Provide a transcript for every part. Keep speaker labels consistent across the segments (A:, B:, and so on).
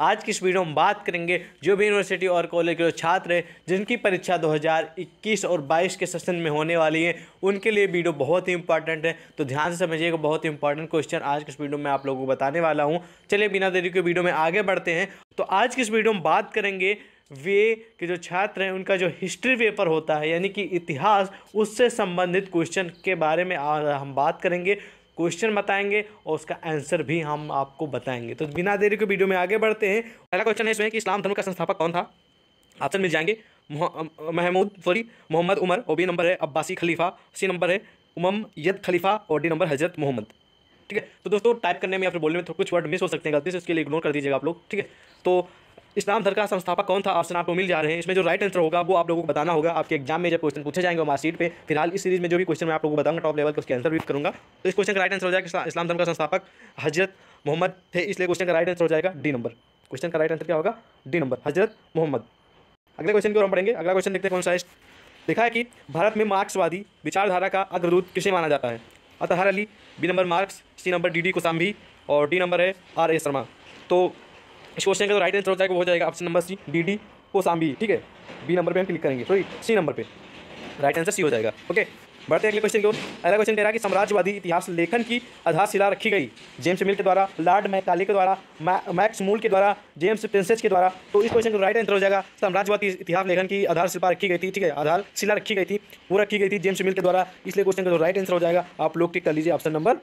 A: आज की इस वीडियो में बात करेंगे जो भी यूनिवर्सिटी और कॉलेज के छात्र हैं जिनकी परीक्षा 2021 और 22 के सेशन में होने वाली है उनके लिए वीडियो बहुत ही इंपॉर्टेंट है तो ध्यान से समझिएगा बहुत ही इंपॉर्टेंट क्वेश्चन आज की इस वीडियो में आप लोगों को बताने वाला हूँ चलिए बिना देरी के वीडियो में आगे बढ़ते हैं तो आज की इस वीडियो में बात करेंगे वे के जो छात्र हैं उनका जो हिस्ट्री पेपर होता है यानी कि इतिहास उससे संबंधित क्वेश्चन के बारे में हम बात करेंगे क्वेश्चन बताएंगे और उसका आंसर भी हम आपको बताएंगे तो बिना देरी के वीडियो में आगे बढ़ते हैं पहला क्वेश्चन है इसमें कि इस्लाम धर्म का संस्थापक कौन था ऑप्शन मिल जाएंगे महमूद सॉरी मोहम्मद उमर ओ बी नंबर है अब्बासी खलीफा सी नंबर है उमम यद खलीफा और डी नंबर हजरत मोहम्मद ठीक है तो दोस्तों टाइप करने में या फिर बोलने में थोड़ा कुछ वर्ड मिस हो सकते हैं गलती से उसके लिए इग्नोर कर दीजिएगा आप लोग ठीक है तो इस्लाम धर का संस्थापक कौन था ऑप्शन आपको मिल जा रहे हैं इसमें जो राइट आंसर होगा वो आप लोगों को बताना होगा आपके एग्जाम में जब क्वेश्चन पूछे जाएंगे मार्कशीट पे फिलहाल इस सीरीज में जो भी क्वेश्चन मैं आप लोगों को बताऊंगा टॉप लेवल का उसके आंसर भी करूंगा तो इस क्वेश्चन का राइट आंसर हो जाएगा इस्लाम धर्म का संस्थापक हजरत मोहम्मद थे इसलिए क्वेश्चन का राइट आंसर हो जाएगा डी नंबर क्वेश्चन का राइट आंसर क्या होगा डी नंबर हजरत मोहम्मद अगले क्वेश्चन की ओर हम पढ़ेंगे अगला क्वेश्चन देखते हैं कौन सा है लिखा है कि भारत में मार्क्सवादी विचारधारा का अग्रदूत किसे माना जाता है Athar Ali B number Marx C number D D Kosambi और डी नंबर है आर ए शर्मा तो इस क्वेश्चन का जो राइट आंसर हो जाएगा वो हो जाएगा option number C D D Kosambi ठीक है बी नंबर पे हम क्लिक करेंगे सॉरी सी नंबर पे राइट आंसर सी हो जाएगा ओके बढ़ते अगले क्वेश्चन की ओर अगला क्वेश्चन कह रहा है कि साम्राज्यवादी इतिहास लेखन की आधारशिला रखी गई जेम्स मिल के द्वारा लॉर्ड मैकाले के द्वारा मैक्स मूल के द्वारा जेम्स प्रिंसेस के द्वारा तो इस क्वेश्चन का राइट आंसर हो जाएगा साम्राज्यवादी इतिहास लेखन की आधारशिला रखी गई थी ठीक है आधारशिला रखी गई थी वो रखी गई थी जेम्स मिल के द्वारा इसलिए क्वेश्चन का जो राइट आंसर हो जाएगा आप लोग टिक कर लीजिए ऑप्शन नंबर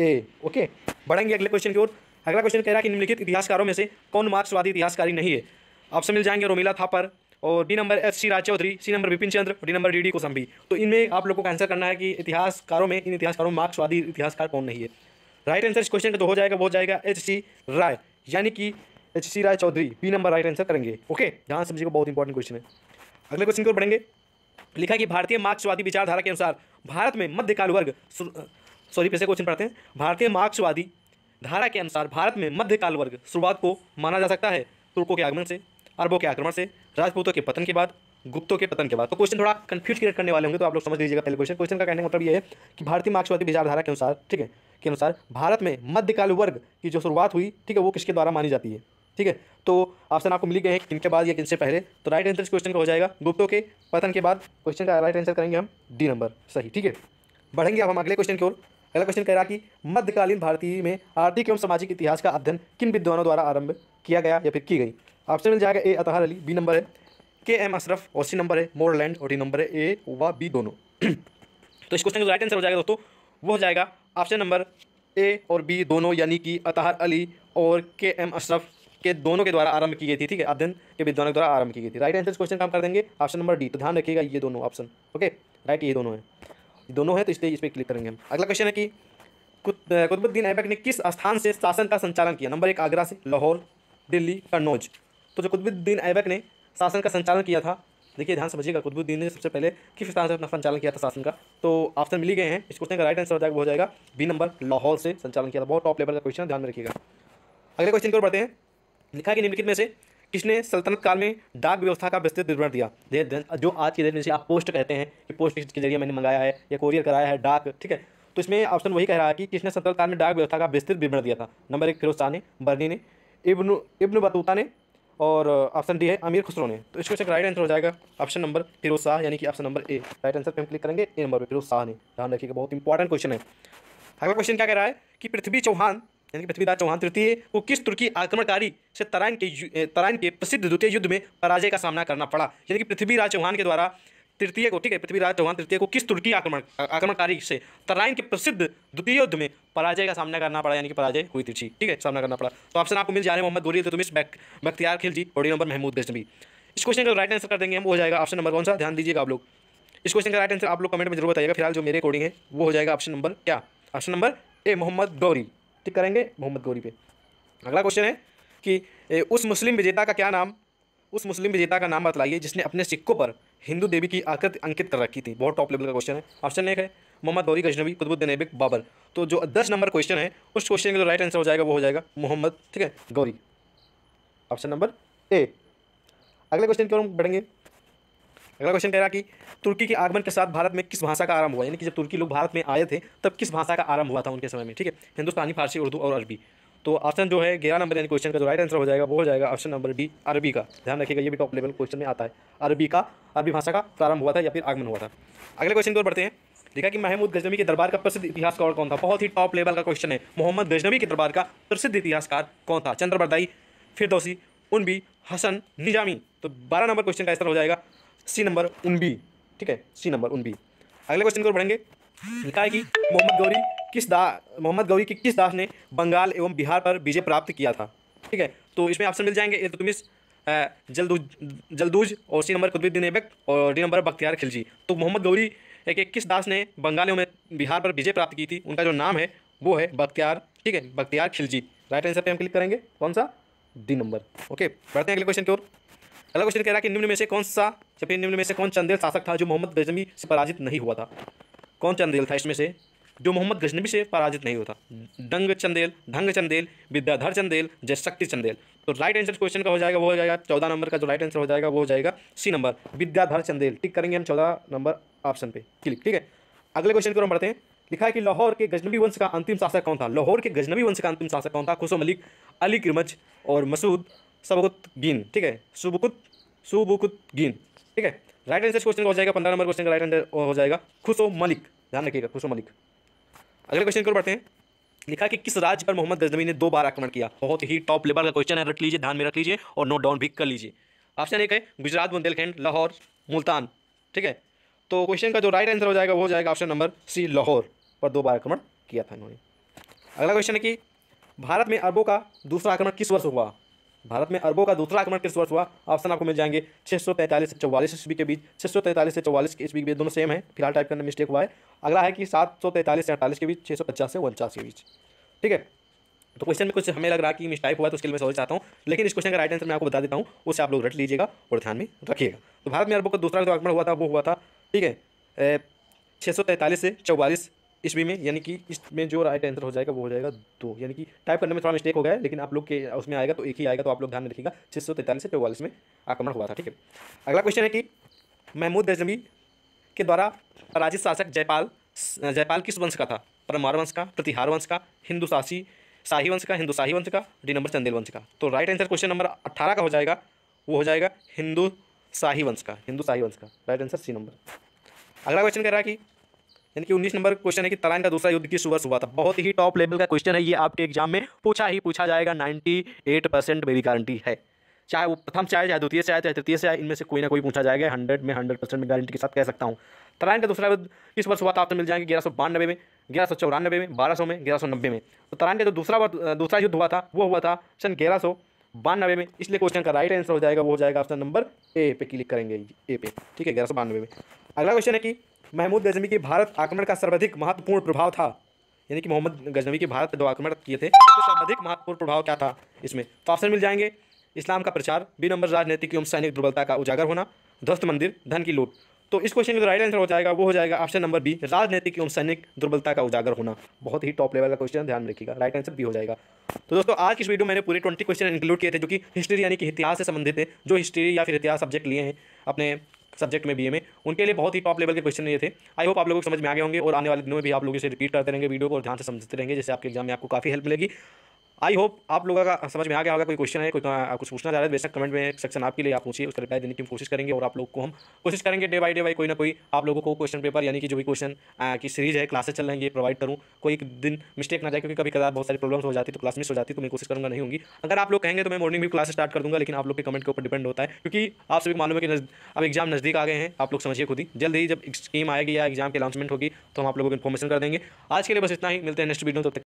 A: ए ओके बढ़ेंगे अगले क्वेश्चन की ओर अगला क्वेश्चन कह रहा है कि निम्नलिखित इतिहासकारों में से कौन मार्क्सवादी इतिहासकारी नहीं है ऑप्शन मिल जाएंगे रोमिला थापर और D number S C Raj Chaudhary C number Vipin Chandra और D number D D Kosambi तो इनमें आप लोगों को आंसर करना है कि इतिहासकारों में इन इतिहासकारों में मार्क्सवादी इतिहासकार कौन नहीं है राइट आंसर इस क्वेश्चन का तो हो जाएगा वो जाएगा एच सी राय यानी कि H C Rai Chaudhary B number right answer करेंगे ओके जहाँ समझिए बहुत इंपॉर्टेंट क्वेश्चन है अगले क्वेश्चन को बढ़ेंगे लिखा कि भारतीय मार्क्सवादी विचारधारा के अनुसार भारत में मध्यकाल वर्ग सॉरी पैसे क्वेश्चन पढ़ते हैं भारतीय मार्क्सवादी धारा के अनुसार भारत में मध्यकाल वर्ग शुरुआत को माना जा सकता है तुर्कों के आगमन से अरबों के आक्रमण से राजपूतों के पतन के बाद गुप्तों के पतन के बाद तो क्वेश्चन थोड़ा कंफ्यूज क्रिएट करने वाले होंगे तो आप लोग समझ लीजिएगा पहले क्वेश्चन क्वेश्चन का कहने का मतलब ये है कि भारतीय मार्क्सवादी विचारधारा के अनुसार ठीक है के अनुसार भारत में मध्यकाल वर्ग की जो शुरुआत हुई ठीक है वो किसके द्वारा मानी जाती है ठीक है तो ऑप्शन आपको मिल गए हैं किनके बाद या किनसे पहले तो राइट आंसर इस क्वेश्चन का हो जाएगा गुप्तों के पतन के बाद क्वेश्चन का राइट आंसर करेंगे हम डी नंबर सही ठीक है बढ़ेंगे अब हम अगले क्वेश्चन की ओर अगला क्वेश्चन कह रहा कि मध्यकालीन भारतीय में आर्थिक एवं सामाजिक इतिहास का अध्ययन किन विद्वानों द्वारा आरंभ किया गया या फिर की गई ऑप्शन मिल जाएगा A Athar Ali B number है के एम अशरफ और सी नंबर है मोरलैंड और डी नंबर है ए व बी दोनों तो इस क्वेश्चन का राइट आंसर हो जाएगा दोस्तों वो हो जाएगा ऑप्शन नंबर ए और बी दोनों यानी कि अतहार अली और के एम अशरफ के दोनों के द्वारा आरंभ की गई थी ठीक है अध्ययन के विद्वानों के द्वारा आरंभ की गई थी राइट आंसर इस क्वेश्चन काम कर देंगे ऑप्शन नंबर डी तो ध्यान रखिएगा ये दोनों ऑप्शन ओके राइट ये दोनों है दोनों है तो इसलिए इस पर क्लिक करेंगे हम अगला क्वेश्चन है कि कुतुबुद्दीन ऐबक ने किस स्थान से शासन का संचालन किया नंबर एक आगरा से लाहौर दिल्ली कन्नौज तो जो कुतुबुद्दीन ऐबक ने शासन का संचालन किया था देखिए ध्यान समझिएगा कुतुबुद्दीन ने सबसे पहले किस स्थान से अपना संचालन किया था शासन का तो ऑप्शन मिली गए हैं इस क्वेश्चन का राइट आंसर हो जाएगा हो जाएगा बी नंबर लाहौल से संचालन किया था बहुत टॉप लेवल का क्वेश्चन ध्यान में रखिएगा अगले क्वेश्चन की ओर बढ़ते हैं लिखा कि निम्नलिखित में से किसने सल्तनत काल में डाक व्यवस्था का विस्तृत विवरण दिया जो आज के दिन जैसे आप पोस्ट कहते हैं कि पोस्ट के जरिए मैंने मंगाया है या कोरियर कराया है डाक ठीक है तो इसमें ऑप्शन वही कह रहा है कि किसने सल्तनत काल में डाक व्यवस्था का विस्तृत विवरण दिया था नंबर एक फिरोज शाह ने बर्नी ने इब्न इब्न बतूता ने और ऑप्शन डी है अमीर खुसरो ने तो इसको राइट आंसर हो जाएगा ऑप्शन नंबर फिरोज शाह यानी कि option number A right answer पर हम क्लिक करेंगे ए नंबर पर फिरोज शाह ने ध्यान रखिएगा बहुत इंपॉर्टेंट क्वेश्चन है अगला क्वेश्चन क्या कह रहा है कि पृथ्वी चौहान यानी कि पृथ्वीराज चौहान तृतीय को किस तुर्की आक्रमणकारी से तराइन के तराइन के प्रसिद्ध द्वितीय युद्ध में पराजय का सामना करना पड़ा यानी कि पृथ्वीराज चौहान के द्वारा तृतीय को ठीक है पृथ्वीराज चौहान तृतीय को किस तुर्की आक्रमण आक्रमणकारी से तराइन के प्रसिद्ध द्वितीय युद्ध में पराजय का सामना करना पड़ा यानी कि पराजय हुई तिरछी ठीक है सामना करना पड़ा तो ऑप्शन आपको मिल जा रहे गोरी मोहम्मद गोरी तो इस बख्तियार खिलजी ऑडियो नंबर महमूद गजनबी इस क्वेश्चन का राइट आंसर कर देंगे हम हो जाएगा ऑप्शन नंबर कौन सा ध्यान दीजिएगा आप लोग इस क्वेश्चन का राइट आंसर आप लोग कमेंट में जरूर बताइएगा फिलहाल जो मेरे अकॉर्डिंग है वो हो जाएगा ऑप्शन नंबर क्या option number A Mohammad Ghori tick करेंगे मोहम्मद गौरी पे अगला क्वेश्चन है कि उस मुस्लिम विजेता का क्या नाम उस मुस्लिम विजेता का नाम बतलाइए जिसने अपने सिक्कों पर हिंदू देवी की आकृति अंकित कर रखी थी बहुत टॉप लेवल का क्वेश्चन है ऑप्शन एक है मोहम्मद गौरी गजनबी कुतुबुद्दीन एबिक बाबर तो जो दस नंबर क्वेश्चन है उस क्वेश्चन का जो राइट आंसर हो जाएगा वो हो जाएगा मोहम्मद ठीक है गौरी ऑप्शन नंबर ए अगले क्वेश्चन की ओर हम बढ़ेंगे अगला क्वेश्चन कह रहा कि तुर्की के आगमन के साथ भारत में किस भाषा का आरंभ हुआ यानी कि जब तुर्की लोग भारत में आए थे तब किस भाषा का आरंभ हुआ था उनके समय में ठीक है हिंदुस्तानी फारसी उर्दू और अरबी तो ऑप्शन जो है ग्यारह नंबर यानी क्वेश्चन का जो राइट आंसर हो जाएगा वो हो जाएगा ऑप्शन नंबर बी अरबी का ध्यान रखिएगा ये भी टॉप लेवल क्वेश्चन में आता है अरबी का अरबी भाषा का प्रारंभ हुआ था या फिर आगमन हुआ था अगले क्वेश्चन की ओर बढ़ते हैं देखा कि महमूद गजनवी के दरबार का प्रसिद्ध इतिहासकार कौन था बहुत ही टॉप लेवल का क्वेश्चन है मोहम्मद गजनवी के दरबार का प्रसिद्ध इतिहासकार कौन था चंद्रबरदाई फिरदौसी भी हसन निजामी तो बारह नंबर क्वेश्चन का आंसर हो जाएगा सी नंबर उन बी ठीक है सी नंबर उन बी अगले क्वेश्चन की ओर लिखा है कि मोहम्मद गौरी किस दा मोहम्मद गौरी की किस दास ने बंगाल एवं बिहार पर विजय प्राप्त किया था ठीक है तो इसमें ऑप्शन मिल जाएंगे ए तो तुम्हें जलदूज जलदूज और सी नंबर कुतुबुद्दीन ऐबक और डी नंबर बख्तियार खिलजी तो मोहम्मद गौरी एक किस दास ने बंगाल में बिहार पर विजय प्राप्त की थी उनका जो नाम है वो है बख्तियार ठीक है बख्तियार खिलजी राइट आंसर पे हम क्लिक करेंगे कौन सा डी नंबर ओके बढ़ते हैं अगले क्वेश्चन की ओर अगला क्वेश्चन कह रहा है कि निम्न में से कौन सा या फिर निम्न में से कौन चंदेल शासक था जो मोहम्मद गजनबी से पराजित नहीं हुआ था कौन चंदेल था इसमें से जो मोहम्मद गजनबी से पराजित नहीं होता डंग चंदेल ढंग चंदेल विद्याधर चंदेल जयशक्ति चंदेल तो राइट आंसर क्वेश्चन का हो जाएगा वो हो जाएगा चौदह नंबर का जो राइट आंसर हो जाएगा वो हो जाएगा C number Vidyadhar Chandel tick करेंगे हम चौदह नंबर ऑप्शन पे क्लिक ठीक है अगले क्वेश्चन को हम बढ़ते हैं लिखा है कि लाहौर के गजनबी वंश का अंतिम शासक कौन था लाहौर के गजनबी वंश का अंतिम शासक कौन था खुशो मलिक अली किरमच और मसूद सबकुत गिन ठीक है सुबुकुत सुबुकुत गिन ठीक है राइट आंसर क्वेश्चन हो जाएगा पंद्रह नंबर क्वेश्चन का राइट आंसर हो जाएगा खुशो मलिक ध्यान रखिएगा खुशो मलिक अगले क्वेश्चन की पढ़ते बढ़ते हैं लिखा कि किस राज्य पर मोहम्मद गजनवी ने दो बार आक्रमण किया बहुत ही टॉप लेवल का क्वेश्चन है रख लीजिए ध्यान में रख लीजिए और नोट डाउन भी कर लीजिए ऑप्शन एक है गुजरात बुंदेलखंड लाहौर मुल्तान ठीक है तो क्वेश्चन का जो राइट आंसर हो जाएगा वो हो जाएगा ऑप्शन नंबर सी लाहौर पर दो बार आक्रमण किया था इन्होंने अगला क्वेश्चन है कि भारत में अरबों का दूसरा आक्रमण किस वर्ष हुआ भारत में अरबों का दूसरा आक्रमण किस वर्ष हुआ ऑप्शन आपको मिल जाएंगे छः सौ तैतालीस से चौवालीस ईस्वी के बीच छह सौ तैतालीस से चौवालीस ईस्वी के बीच दोनों सेम है फिलहाल टाइप करने मिस्टेक हुआ है अगला है कि सात सौ तैतालीस से अड़तालीस के बीच छः सौ पचास से उनचास के बीच ठीक है तो क्वेश्चन में कुछ हमें लग रहा है कि मिस्टाइप हुआ तो उसके लिए मैं सॉरी चाहता हूँ लेकिन इस क्वेश्चन का राइट आंसर मैं आपको बता देता हूँ उसे आप लोग रट लीजिएगा और ध्यान में रखिएगा तो भारत में अरबों का दूसरा जो आक्रमण हुआ था वो हुआ था ठीक है छः सौ तैंतालीस से चौवालीस बी में यानी कि इसमें जो राइट आंसर हो जाएगा वो हो जाएगा दो यानी कि टाइप करने में थोड़ा मिस्टेक हो गया लेकिन आप लोग के उसमें आएगा तो एक ही आएगा तो आप लोग ध्यान रखिएगा छः सौ तैंतालीस से चौवालीस में आक्रमण हुआ था ठीक है अगला क्वेश्चन है कि महमूद गजनवी के द्वारा पराजित शासक जयपाल जयपाल किस वंश का था परमार वंश का प्रतिहार वंश का हिंदू शासी शाही वंश का हिंदू शाही वंश का डी नंबर चंदेल वंश का तो राइट आंसर क्वेश्चन नंबर अट्ठारह का हो जाएगा वो हो जाएगा हिंदू शाही वंश का हिंदू शाही वंश का राइट आंसर सी नंबर अगला क्वेश्चन कह रहा है कि यानी कि उन्नीस नंबर क्वेश्चन है कि तराइन का दूसरा युद्ध किस वर्ष हुआ था बहुत ही टॉप लेवल का क्वेश्चन है ये आपके एग्जाम में पूछा ही पूछा जाएगा नाइन्टी एट परसेंट मेरी गारंटी है चाहे वो प्रथम चाहे चाहे द्वितीय से आए चाहे तृतीय से आए इनमें से कोई ना कोई पूछा जाएगा हंड्रेड में हंड्रेड परसेंट में गारंटी के साथ कह सकता हूँ तराइन का दूसरा युद्ध किस वर्ष हुआ था आपसे तो मिल जाएंगे ग्यारह सौ बानबे में ग्यारह सौ चौरानबे में बारह सौ में ग्यारह सौ नब्बे में तो तराइन का जो दूसरा दूसरा युद्ध हुआ था वो हुआ था सन ग्यारह सौ बानबे में इसलिए क्वेश्चन का राइट आंसर हो जाएगा वो हो जाएगा ऑप्शन नंबर ए पे क्लिक करेंगे ए पे ठीक है ग्यारह सौ बानवे में अगला क्वेश्चन है कि महमूद गजनवी के भारत आक्रमण का सर्वाधिक महत्वपूर्ण प्रभाव था यानी कि मोहम्मद गजनवी के भारत जो आक्रमण किए थे तो सर्वाधिक महत्वपूर्ण प्रभाव क्या था इसमें तो ऑप्शन मिल जाएंगे इस्लाम का प्रचार बी नंबर राजनीतिक एवं सैनिक दुर्बलता का उजागर होना ध्वस्त मंदिर धन की लूट तो इस क्वेश्चन का जो राइट आंसर हो जाएगा वो हो जाएगा ऑप्शन नंबर बी राजनीतिक एवं सैनिक दुर्बलता का उजागर होना बहुत ही टॉप लेवल का क्वेश्चन ध्यान रखिएगा राइट आंसर भी हो जाएगा तो दोस्तों आज की वीडियो मैंने पूरे ट्वेंटी क्वेश्चन इंक्लूड किए थे जो कि हिस्ट्री यानी कि इतिहास से संबंधित है जो हिस्ट्री या फिर इतिहास सब्जेक्ट लिए हैं अपने सब्जेक्ट में बी में उनके लिए बहुत ही टॉप लेवल के क्वेश्चन ये थे आई होप आप लोगों को समझ में आ गए होंगे और आने वाले दिनों में भी आप लोग इसे रिपीट करते रहेंगे वीडियो को और ध्यान से समझते रहेंगे जैसे आपके एग्जाम में आपको काफ़ी हेल्प मिलेगी आई होप आप लोगों का समझ में आ गया होगा कोई क्वेश्चन है कोई तो, कुछ पूछना चाह रहा है बेशक कमेंट में सेक्शन आपके लिए आप पूछिए उसका रिप्लाई देने की कोशिश करेंगे और आप लोग को हम कोशिश करेंगे डे बाई डे बाई कोई ना कोई आप लोगों को क्वेश्चन पेपर यानी कि जो भी क्वेश्चन की सीरीज है क्लासेस चल रही प्रोवाइड करूँ कोई दिन मिस्टेक ना जाए क्योंकि कभी कदार बहुत सारी प्रॉब्लम्स हो जाती तो क्लास मिस हो जाती तो मैं कोशिश करूँगा नहीं होंगी अगर आप लोग कहेंगे तो मैं मॉर्निंग भी क्लास स्टार्ट कर दूँगा लेकिन आप लोग के कमेंट के ऊपर डिपेंड होता है क्योंकि आप सभी मालूम है कि अब एग्जाम नज़दीक आ गए हैं आप लोग समझिए खुद ही जल्द ही जब स्कीम आएगी या एग्जाम की अनाउंसमेंट होगी तो हम आप लोगों को इन्फॉर्मेशन कर देंगे आज के लिए बस इतना ही मिलते हैं नेक्स्ट वीडियो तो तक